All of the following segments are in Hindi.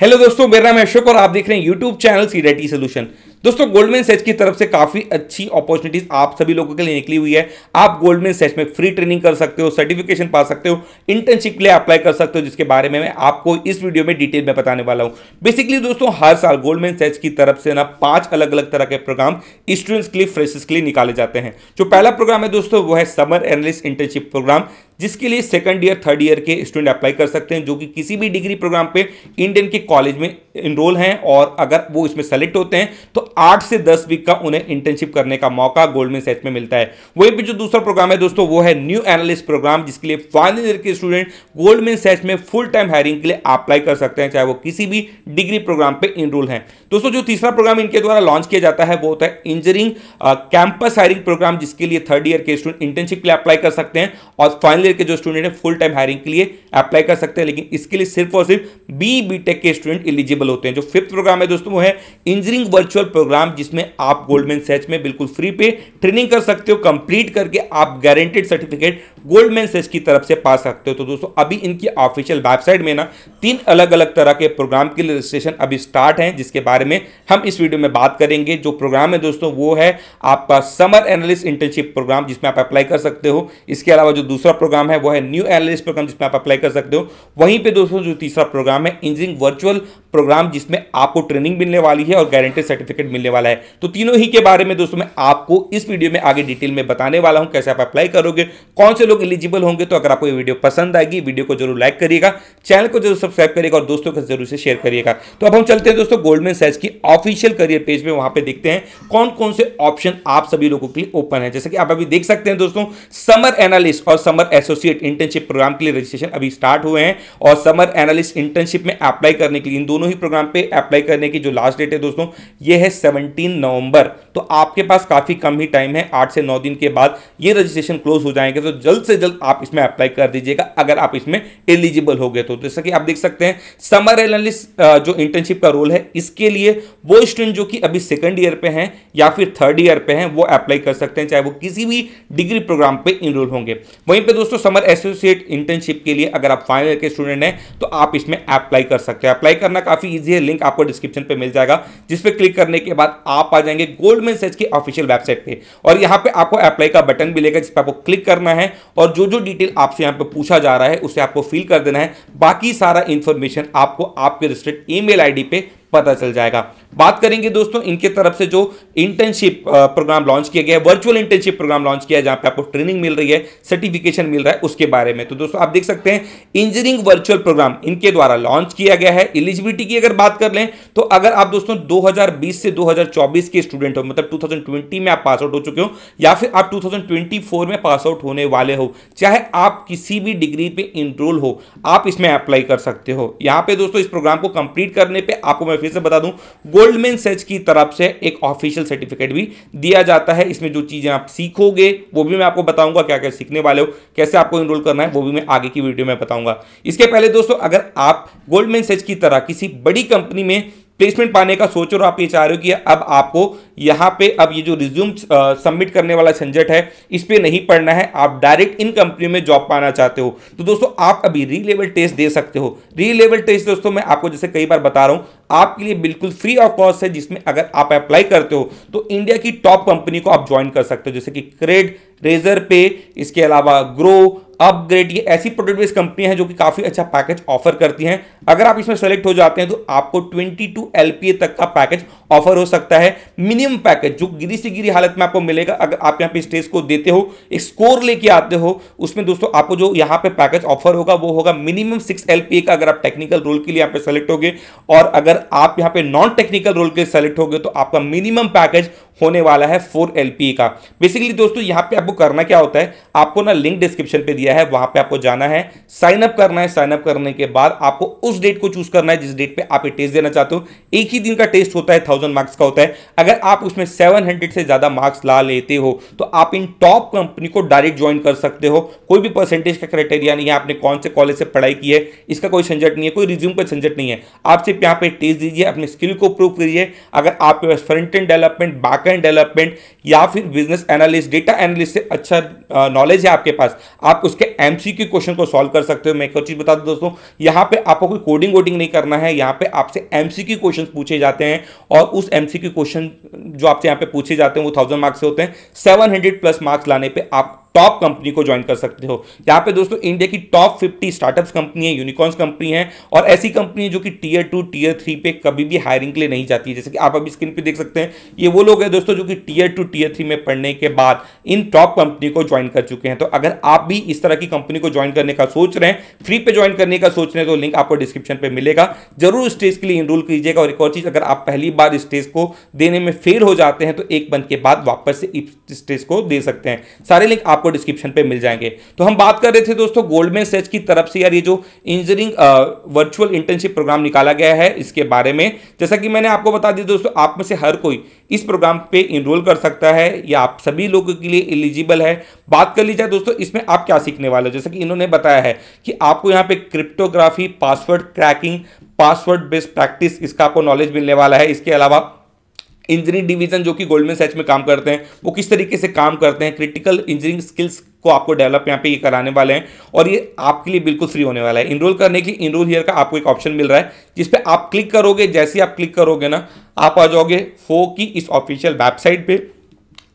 हेलो दोस्तों मेरा नाम अशोक और आप देख रहे हैं YouTube channel C T solution दोस्तों गोल्डमैन सेच की तरफ से काफ़ी अच्छी अपॉर्चुनिटीज़ आप सभी लोगों के लिए निकली हुई है आप गोल्डमैन सेच में फ्री ट्रेनिंग कर सकते हो सर्टिफिकेशन पा सकते हो इंटर्नशिप के लिए अप्लाई कर सकते हो जिसके बारे में मैं आपको इस वीडियो में डिटेल में बताने वाला हूं बेसिकली दोस्तों हर साल गोल्डमैन सेच की तरफ से ना पांच अलग अलग तरह के प्रोग्राम स्टूडेंट्स के लिए फ्रेशर्स के लिए निकाले जाते हैं जो पहला प्रोग्राम है दोस्तों वो है समर एनलिस्ट इंटर्नशिप प्रोग्राम जिसके लिए सेकंड ईयर थर्ड ईयर के स्टूडेंट अप्लाई कर सकते हैं जो कि किसी भी डिग्री प्रोग्राम पे इंडियन के कॉलेज में इनरोल हैं और अगर वो इसमें सेलेक्ट होते हैं तो आठ से दस वीक का उन्हें इंटर्नशिप करने का मौका गोल्डमैन सेच में मिलता है वहीं पर जो दूसरा प्रोग्राम है दोस्तों वो है न्यू एनालिस्ट प्रोग्राम जिसके लिए फाइनल ईयर के स्टूडेंट गोल्डमैन सेच में फुल टाइम हायरिंग के लिए अप्लाई कर सकते हैं चाहे वो किसी भी डिग्री प्रोग्राम पर इनरोल हैं दोस्तों जो तीसरा प्रोग्राम इनके द्वारा लॉन्च किया जाता है वो होता है इंजीनियरिंग कैंपस हायरिंग प्रोग्राम जिसके लिए थर्ड ईयर के स्टूडेंट इंटर्नशिप के लिए अप्लाई कर सकते हैं और फाइनल ईयर के जो स्टूडेंट हैं फुल टाइम हायरिंग के लिए अप्लाई कर सकते हैं लेकिन इसके लिए सिर्फ और सिर्फ बी बी टेक के स्टूडेंट एलिजिबल होते हैं जो फिफ्थ प्रोग्राम है दोस्तों वो है इंजीनियरिंग वर्चुअल प्रोग्राम जिसमें आप गोल्डमैन सेच में बिल्कुल फ्री पे ट्रेनिंग कर सकते हो कंप्लीट करके आप गारंटेड सर्टिफिकेट गोल्डमैन सेच की तरफ से पा सकते हो तो दोस्तों अभी इनकी ऑफिशियल वेबसाइट में ना तीन अलग अलग तरह के प्रोग्राम के लिए रजिस्ट्रेशन अभी स्टार्ट है जिसके बाद बारे में हम इस वीडियो में बात करेंगे जो प्रोग्राम है दोस्तों वो है आपका समर एनालिस्ट इंटर्नशिप प्रोग्राम जिसमें आप अप्लाई कर सकते हो इसके अलावा जो दूसरा प्रोग्राम है वो है न्यू एनालिस्ट प्रोग्राम जिसमें आप अप्लाई कर सकते हो वहीं पर दोस्तों जो तीसरा प्रोग्राम है इंजीनियरिंग वर्चुअल प्रोग्राम जिसमें आपको ट्रेनिंग मिलने वाली है और गारंटेड सर्टिफिकेट मिलने वाला है तो तीनों ही के बारे में दोस्तों मैं आपको इस वीडियो में आगे डिटेल में बताने वाला हूं कैसे आप अप्लाई करोगे कौन से लोग एलिजिबल होंगे तो अगर आपको ये वीडियो पसंद आएगी वीडियो को जरूर लाइक करिएगा चैनल को जरूर सब्सक्राइब करिएगा और दोस्तों को जरूर से शेयर करिएगा तो अब हम चलते हैं दोस्तों गोल्डमेन एक्सरसाइज की ऑफिशियल करियर पेज पे वहां पे देखते हैं कौन कौन से ऑप्शन आप सभी लोगों के लिए ओपन है जैसे कि आप अभी देख सकते हैं दोस्तों समर एनालिस्ट और समर एसोसिएट इंटर्नशिप प्रोग्राम के लिए रजिस्ट्रेशन अभी स्टार्ट हुए हैं और समर एनालिस्ट इंटर्नशिप में अप्लाई करने के लिए इन दोनों ही प्रोग्राम पे अप्लाई करने की जो लास्ट डेट है दोस्तों यह है सेवनटीन नवंबर तो आपके पास काफ़ी कम ही टाइम है आठ से नौ दिन के बाद ये रजिस्ट्रेशन क्लोज हो जाएंगे तो जल्द से जल्द आप इसमें अप्लाई कर दीजिएगा अगर आप इसमें एलिजिबल हो गए तो।, तो जैसा कि आप देख सकते हैं समर एनालिस जो इंटर्नशिप का रोल है इसके लिए वो स्टूडेंट जो कि अभी सेकेंड ईयर पे हैं या फिर थर्ड ईयर पे हैं वो अप्लाई कर सकते हैं चाहे वो किसी भी डिग्री प्रोग्राम पर इनरोल होंगे वहीं पर दोस्तों समर एसोसिएट इंटर्नशिप के लिए अगर आप फाइनल ईयर के स्टूडेंट हैं तो आप इसमें अप्लाई कर सकते हैं अप्लाई करना काफ़ी ईजी है लिंक आपको डिस्क्रिप्शन पर मिल जाएगा जिस पर क्लिक करने के बाद आप आ जाएंगे गोल्ड गवर्नमेंट सेज की ऑफिशियल वेबसाइट पे और यहाँ पे आपको अप्लाई का बटन मिलेगा जिस पर आपको क्लिक करना है और जो जो डिटेल आपसे यहाँ पे पूछा जा रहा है उसे आपको फिल कर देना है बाकी सारा इन्फॉर्मेशन आपको आपके रजिस्टर्ड आई डी पे पता चल जाएगा बात करेंगे दोस्तों इनके तरफ से जो इंटर्नशिप प्रोग्राम लॉन्च किया गया है वर्चुअल इंटर्नशिप प्रोग्राम लॉन्च किया है जहां पे आपको ट्रेनिंग मिल रही है सर्टिफिकेशन मिल रहा है उसके बारे में तो दोस्तों आप देख सकते हैं इंजीनियरिंग वर्चुअल प्रोग्राम इनके द्वारा लॉन्च किया गया है एलिजिबिलिटी की अगर बात कर लें तो अगर आप दोस्तों 2020 से 2024 के स्टूडेंट हो मतलब 2020 में आप पास आउट हो चुके हो या फिर आप 2024 में पास आउट होने वाले हो चाहे आप किसी भी डिग्री पे इनरोल हो आप इसमें अप्लाई कर सकते हो यहां पे दोस्तों इस प्रोग्राम को कंप्लीट करने पे आपको मैं फिर से बता दूं गोल्डमैन सेच की तरफ से एक ऑफिशियल सर्टिफिकेट भी दिया जाता है इसमें जो चीज़ें आप सीखोगे वो भी मैं आपको बताऊंगा क्या क्या सीखने वाले हो कैसे आपको इनरोल करना है वो भी मैं आगे की वीडियो में बताऊंगा इसके पहले दोस्तों अगर आप गोल्डमैन सेच की तरह किसी बड़ी कंपनी में प्लेसमेंट पाने का सोच और आप ये चाह रहे हो कि अब आपको यहाँ पे अब ये जो रिज्यूम सबमिट करने वाला झंझट है इस पर नहीं पढ़ना है आप डायरेक्ट इन कंपनी में जॉब पाना चाहते हो तो दोस्तों आप अभी री लेवल टेस्ट दे सकते हो री लेवल टेस्ट दोस्तों मैं आपको जैसे कई बार बता रहा हूँ आपके लिए बिल्कुल फ्री ऑफ कॉस्ट है जिसमें अगर आप अप्लाई करते हो तो इंडिया की टॉप कंपनी को आप ज्वाइन कर सकते हो जैसे कि क्रेड रेजर पे इसके अलावा ग्रो अपग्रेड ये ऐसी प्रोडक्ट बेस्ड कंपनी है जो कि काफ़ी अच्छा पैकेज ऑफर करती हैं अगर आप इसमें सेलेक्ट हो जाते हैं तो आपको 22 एलपीए तक का पैकेज ऑफर हो सकता है मिनिमम पैकेज जो गिरी से गिरी हालत में आपको मिलेगा अगर आप यहाँ पे स्टेज को देते हो एक स्कोर लेके आते हो उसमें दोस्तों आपको जो यहाँ पे पैकेज ऑफर होगा वो होगा मिनिमम सिक्स एल का अगर आप टेक्निकल रोल के लिए यहाँ पे सेलेक्ट होगे और अगर आप यहाँ पे नॉन टेक्निकल रोल के लिए सेलेक्ट होगे तो आपका मिनिमम पैकेज होने वाला है फोर एल का बेसिकली दोस्तों यहाँ पे आपको करना क्या होता है आपको ना लिंक डिस्क्रिप्शन पे दिया है वहाँ पे आपको जाना है साइन अप करना है साइन अप करने के बाद आपको उस डेट को चूज करना है जिस डेट पे आप ये टेस्ट देना चाहते हो एक ही दिन का टेस्ट होता है थाउजेंड मार्क्स का होता है अगर आप उसमें सेवन हंड्रेड से ज़्यादा मार्क्स ला लेते हो तो आप इन टॉप कंपनी को डायरेक्ट ज्वाइन कर सकते हो कोई भी परसेंटेज का क्राइटेरिया नहीं है आपने कौन से कॉलेज से पढ़ाई की है इसका कोई झंझट नहीं है कोई रिज्यूम का झंझट नहीं है आप सिर्फ यहाँ पे टेस्ट दीजिए अपने स्किल को प्रूव करिए अगर आपके पास फ्रंट एंड डेवलपमेंट बाकी बैकएंड डेवलपमेंट या फिर बिजनेस एनालिस्ट डेटा एनालिस्ट से अच्छा नॉलेज है आपके पास आप उसके एम क्वेश्चन को सॉल्व कर सकते हो मैं एक और चीज़ बता दूँ दोस्तों यहाँ पे आपको कोई कोडिंग वोडिंग नहीं करना है यहाँ पे आपसे एम क्वेश्चन पूछे जाते हैं और उस एम क्वेश्चन जो आपसे यहाँ पे पूछे जाते हैं वो थाउजेंड मार्क्स से होते हैं सेवन प्लस मार्क्स लाने पर आप टॉप कंपनी को ज्वाइन कर सकते हो यहाँ पे दोस्तों इंडिया की टॉप 50 स्टार्टअप्स कंपनी है यूनिकॉर्स कंपनी है और ऐसी कंपनी जो कि टीयर टू टीयर थ्री पे कभी भी हायरिंग के लिए नहीं जाती है जैसे कि आप अभी स्क्रीन पे देख सकते हैं ये वो लोग हैं दोस्तों जो कि टीयर टू टीयर थ्री में पढ़ने के बाद इन टॉप कंपनी को ज्वाइन कर चुके हैं तो अगर आप भी इस तरह की कंपनी को ज्वाइन करने का सोच रहे हैं फ्री पे ज्वाइन करने का सोच रहे हैं तो लिंक आपको डिस्क्रिप्शन पर मिलेगा जरूर स्टेज के लिए इनरोल कीजिएगा और एक और चीज़ अगर आप पहली बार स्टेज को देने में फेल हो जाते हैं तो एक बंद के बाद वापस से स्टेज को दे सकते हैं सारे लिंक आपको आपको डिस्क्रिप्शन पे मिल जाएंगे तो हम बात कर रहे थे दोस्तों गोल्डमैन सेच की तरफ से यार ये जो इंजीनियरिंग वर्चुअल इंटर्नशिप प्रोग्राम निकाला गया है इसके बारे में जैसा कि मैंने आपको बता दिया दोस्तों आप में से हर कोई इस प्रोग्राम पे इनरोल कर सकता है या आप सभी लोगों के लिए एलिजिबल है बात कर ली जाए दोस्तों इसमें आप क्या सीखने वाले हो जैसे कि इन्होंने बताया है कि आपको यहाँ पे cryptography password cracking password based practice इसका आपको नॉलेज मिलने वाला है इसके अलावा इंजीनियरिंग डिवीजन जो कि गोल्डमैन सैच में काम करते हैं वो किस तरीके से काम करते हैं क्रिटिकल इंजीनियरिंग स्किल्स को आपको डेवलप यहाँ पे ये कराने वाले हैं और ये आपके लिए बिल्कुल फ्री होने वाला है इनरोल करने के लिए इनरोल हीयर का आपको एक ऑप्शन मिल रहा है जिस पर आप क्लिक करोगे जैसे ही आप क्लिक करोगे ना आप आ जाओगे फो की इस ऑफिशियल वेबसाइट पर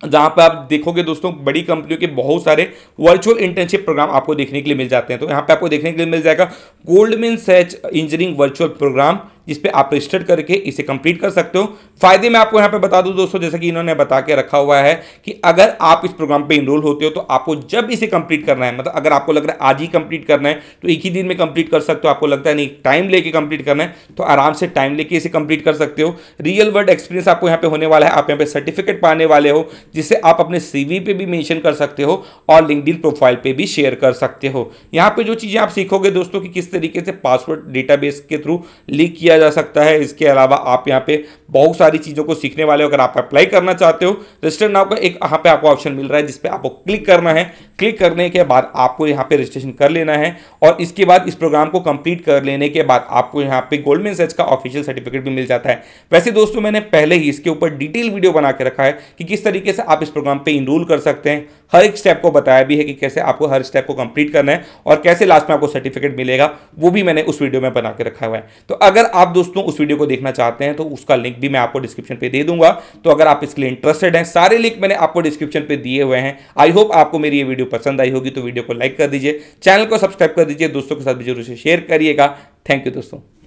जहाँ पर आप देखोगे दोस्तों बड़ी कंपनियों के बहुत सारे वर्चुअल इंटर्नशिप प्रोग्राम आपको देखने के लिए मिल जाते हैं तो यहाँ पे आपको देखने के लिए मिल जाएगा Goldman Sachs engineering virtual program जिस पे आप रजिस्टर करके इसे कंप्लीट कर सकते हो फायदे मैं आपको यहाँ पे बता दूं दोस्तों जैसे कि इन्होंने बता के रखा हुआ है कि अगर आप इस प्रोग्राम पे इनरोल होते हो तो आपको जब इसे कंप्लीट करना है मतलब अगर आपको लग रहा है आज ही कंप्लीट करना है तो एक ही दिन में कंप्लीट कर सकते हो आपको लगता है नहीं टाइम लेके कंप्लीट करना है तो आराम से टाइम लेके इसे कंप्लीट कर सकते हो रियल वर्ल्ड एक्सपीरियंस आपको यहाँ पे होने वाला है आप यहाँ पे सर्टिफिकेट पाने वाले हो जिसे आप अपने सी पे भी मैंशन कर सकते हो और लिंकडिन प्रोफाइल पर भी शेयर कर सकते हो यहाँ पर जो चीज़ें आप सीखोगे दोस्तों की किस तरीके से पासवर्ड डेटाबेस के थ्रू लीक किया किया जा सकता है इसके अलावा आप यहाँ पे बहुत सारी चीज़ों को सीखने वाले हो अगर आप अप्लाई करना चाहते हो रजिस्टर नाव का एक यहाँ पे आपको ऑप्शन मिल रहा है जिसपे आपको क्लिक करना है क्लिक करने के बाद आपको यहाँ पे रजिस्ट्रेशन कर लेना है और इसके बाद इस प्रोग्राम को कंप्लीट कर लेने के बाद आपको यहाँ पे गोल्डमेन सच का ऑफिशियल सर्टिफिकेट भी मिल जाता है वैसे दोस्तों मैंने पहले ही इसके ऊपर डिटेल वीडियो बना के रखा है कि किस तरीके से आप इस प्रोग्राम पर इनरोल कर सकते हैं हर एक स्टेप को बताया भी है कि कैसे आपको हर स्टेप को कंप्लीट करना है और कैसे लास्ट में आपको सर्टिफिकेट मिलेगा वो भी मैंने उस वीडियो में बना के रखा हुआ है तो अगर आप दोस्तों उस वीडियो को देखना चाहते हैं तो उसका लिंक भी मैं आपको डिस्क्रिप्शन पे दे दूंगा तो अगर आप इसके लिए इंटरेस्टेड हैं सारे लिंक मैंने आपको डिस्क्रिप्शन पे दिए हुए हैं आई होप आपको मेरी ये वीडियो पसंद आई होगी तो वीडियो को लाइक कर दीजिए चैनल को सब्सक्राइब कर दीजिए दोस्तों के साथ भी जरूर से शेयर करिएगा थैंक यू दोस्तों